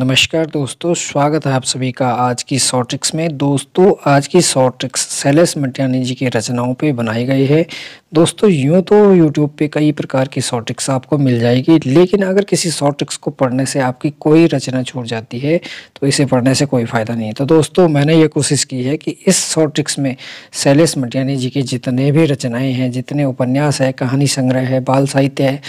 नमस्कार दोस्तों स्वागत है आप सभी का आज की शॉर्ट्रिक्स में दोस्तों आज की शॉर्ट्रिक्स शैलेश मटियानी जी की रचनाओं पे बनाई गई है दोस्तों यूँ तो यूट्यूब पे कई प्रकार की शॉर्ट्रिक्स आपको मिल जाएगी लेकिन अगर किसी शॉर्ट्रिक्स को पढ़ने से आपकी कोई रचना छूट जाती है तो इसे पढ़ने से कोई फ़ायदा नहीं है तो दोस्तों मैंने ये कोशिश की है कि इस शॉर्ट्रिक्स में शैलेश मटियानी जी की जितने भी रचनाएँ हैं जितने उपन्यास है कहानी संग्रह है बाल साहित्य है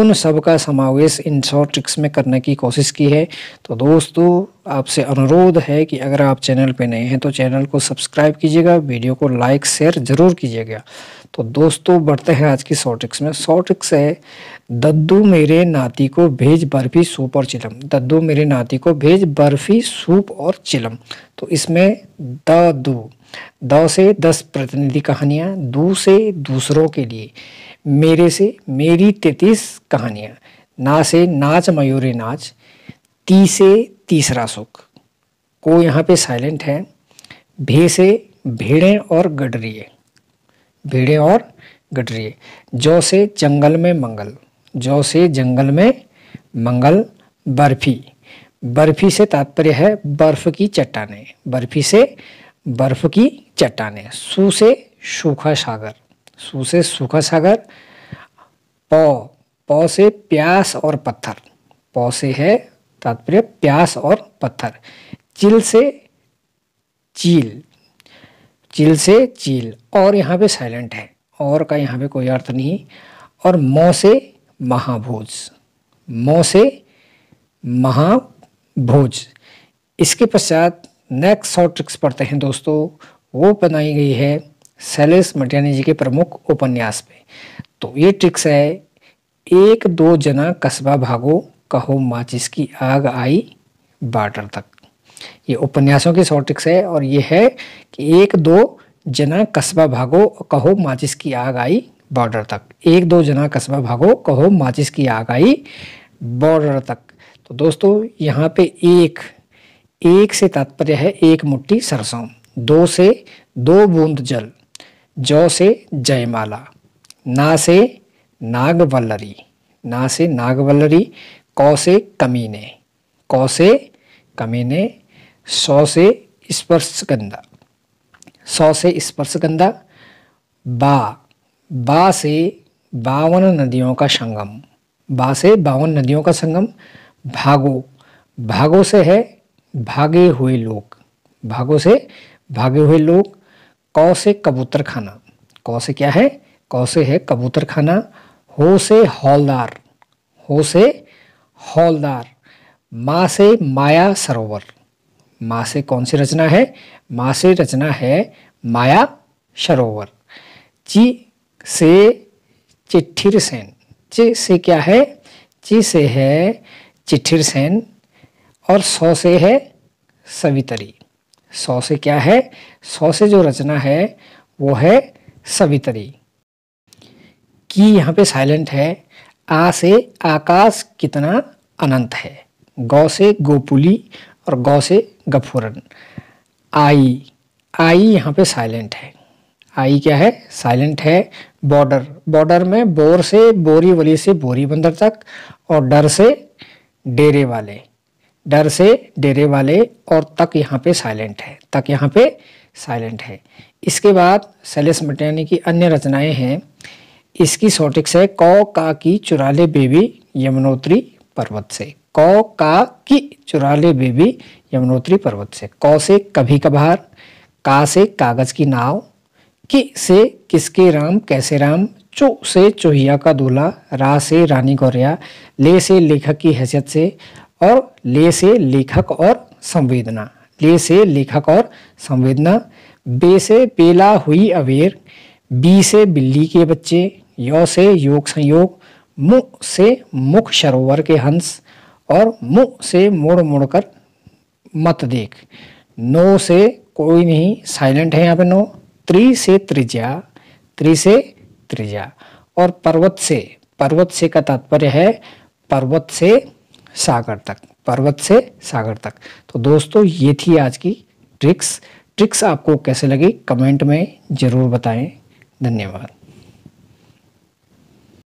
उन सब का समावेश इन शॉर्ट ट्रिक्स में करने की कोशिश की है तो तो दोस्तों आपसे अनुरोध है कि अगर आप चैनल पे नए हैं तो चैनल को सब्सक्राइब कीजिएगा वीडियो को लाइक शेयर ज़रूर कीजिएगा तो दोस्तों बढ़ते हैं आज की शॉर्टिक्स में शॉर्टिक्स है दद्दू मेरे नाती को भेज बर्फ़ी सूप और चिलम दद्दू मेरे नाती को भेज बर्फ़ी सूप और चिलम तो इसमें ददू द से दस प्रतिनिधि कहानियाँ दू से दूसरों के लिए मेरे से मेरी तैतीस कहानियाँ ना से नाच मयूरी नाच ती से तीसरा सुख को यहाँ पे साइलेंट है भे से भेड़ें और गडरिए भेड़े और गडरिए जौ से जंगल में मंगल जौ से जंगल में मंगल बर्फी बर्फी से तात्पर्य है बर्फ की चट्टाने बर्फी से बर्फ की चट्टाने सू से सूखा सागर सू से सूखा सागर पौ पौ से प्यास और पत्थर पौ से है तात्पर्य प्यास और पत्थर चिल से चील चिल से चील और यहाँ पे साइलेंट है और का यहाँ पे कोई अर्थ नहीं और मो से महाभोज मो से महाभोज इसके पश्चात नेक्स्ट शॉर्ट ट्रिक्स पढ़ते हैं दोस्तों वो बनाई गई है शैलेश मटियानी जी के प्रमुख उपन्यास पे तो ये ट्रिक्स है एक दो जना कस्बा भागो कहो माचिस की आग आई बाटर तक ये उपन्यासों की शॉर्टिक्स है और ये है कि एक दो जना कस्बा भागो कहो माचिस की आग आई बॉर्डर तक एक दो जना कस्बा भागो कहो माचिस की आग आई बॉर्डर तक तो दोस्तों यहाँ पे एक एक से तात्पर्य है एक मुट्ठी सरसों दो से दो बूंद जल जौ से जयमाला ना से नागवल्लरी ना से नागवल्लरी कौ से कमीने कौ से कमीने सौ से गंदा सौ से गंदा बा बा से बावन नदियों का संगम बा से बावन नदियों का संगम भागो भागो से है भागे हुए लोग भागो से भागे हुए लोग कौ से कबूतर खाना कौ से क्या है कौ से है कबूतर खाना हो से हौलदार हो से हौलदार माँ से माया सरोवर माँ से कौन सी रचना है माँ से रचना है माया सरोवर ची से चिट्ठिर सेन चे से क्या है ची से है चिट्ठीर सेन और सौ से है सवितरी सौ से क्या है सौ से जो रचना है वो है सवितरी की यहाँ पे साइलेंट है आ से आकाश कितना अनंत है गौ से गोपुली और गौ से गफूरन आई आई यहाँ पे साइलेंट है आई क्या है साइलेंट है बॉर्डर बॉर्डर में बोर से बोरी वली से बोरी बंदर तक और डर से डेरे वाले डर से डेरे वाले और तक यहाँ पे साइलेंट है तक यहाँ पे साइलेंट है इसके बाद सेलेस मटियानी की अन्य रचनाएं हैं इसकी सॉटिक है कौ का की चुराले बेबी यमुनोत्री पर्वत से कौ का की चुराले बेबी यमुनोत्री पर्वत से कौ से कभी कभार का से कागज की नाव कि से किसके राम कैसे राम चो से चोहिया का दूल्हा रा से रानी गौरिया ले से लेखक की हैसियत से और ले से लेखक और संवेदना ले से लेखक और संवेदना बे से बेला हुई अवेर बी से बिल्ली के बच्चे यो से योग संयोग मु से मुख सरोवर के हंस और मुँह से मुड़ मुड़ कर मत देख नो से कोई नहीं साइलेंट है यहाँ पे नो त्रि से त्रिज्या त्रि से त्रिज्या और पर्वत से पर्वत से का तात्पर्य है पर्वत से सागर तक पर्वत से सागर तक तो दोस्तों ये थी आज की ट्रिक्स ट्रिक्स आपको कैसे लगी कमेंट में ज़रूर बताएं धन्यवाद